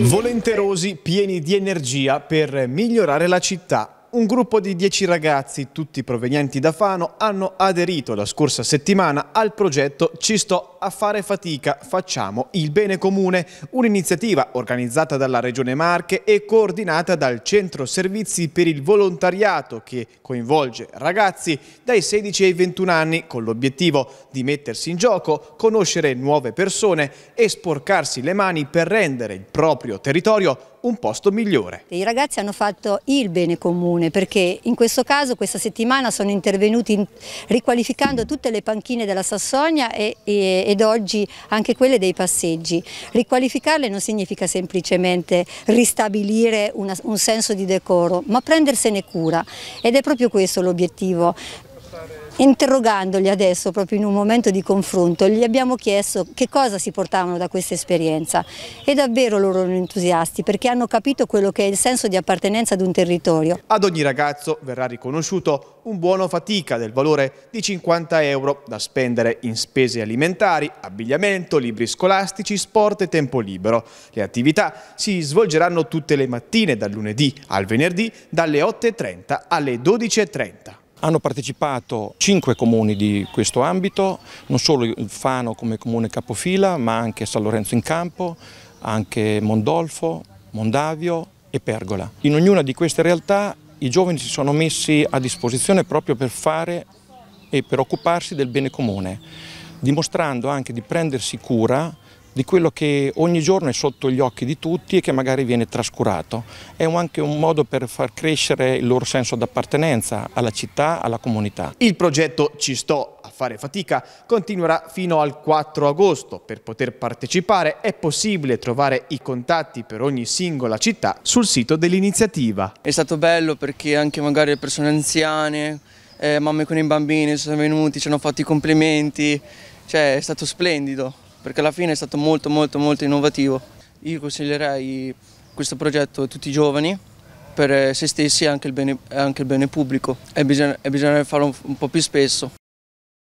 Volenterosi, pieni di energia per migliorare la città. Un gruppo di dieci ragazzi, tutti provenienti da Fano, hanno aderito la scorsa settimana al progetto Ci sto a fare fatica, facciamo il bene comune, un'iniziativa organizzata dalla Regione Marche e coordinata dal Centro Servizi per il Volontariato che coinvolge ragazzi dai 16 ai 21 anni con l'obiettivo di mettersi in gioco, conoscere nuove persone e sporcarsi le mani per rendere il proprio territorio un posto migliore. I ragazzi hanno fatto il bene comune perché in questo caso questa settimana sono intervenuti riqualificando tutte le panchine della Sassonia e, e, ed oggi anche quelle dei passeggi. Riqualificarle non significa semplicemente ristabilire una, un senso di decoro, ma prendersene cura ed è proprio questo l'obiettivo, Interrogandoli adesso, proprio in un momento di confronto, gli abbiamo chiesto che cosa si portavano da questa esperienza e davvero loro erano entusiasti perché hanno capito quello che è il senso di appartenenza ad un territorio. Ad ogni ragazzo verrà riconosciuto un buono fatica del valore di 50 euro da spendere in spese alimentari, abbigliamento, libri scolastici, sport e tempo libero. Le attività si svolgeranno tutte le mattine dal lunedì al venerdì dalle 8.30 alle 12.30. Hanno partecipato cinque comuni di questo ambito, non solo il Fano come comune capofila, ma anche San Lorenzo in Campo, anche Mondolfo, Mondavio e Pergola. In ognuna di queste realtà i giovani si sono messi a disposizione proprio per fare e per occuparsi del bene comune, dimostrando anche di prendersi cura di quello che ogni giorno è sotto gli occhi di tutti e che magari viene trascurato. È anche un modo per far crescere il loro senso d'appartenenza alla città, alla comunità. Il progetto Ci sto a fare fatica continuerà fino al 4 agosto. Per poter partecipare è possibile trovare i contatti per ogni singola città sul sito dell'iniziativa. È stato bello perché anche magari le persone anziane, eh, mamme con i bambini sono venuti, ci hanno fatto i complimenti, cioè è stato splendido perché alla fine è stato molto molto molto innovativo. Io consiglierei questo progetto a tutti i giovani per eh, se stessi e anche il bene, anche il bene pubblico e bisogna, bisogna farlo un, un po' più spesso.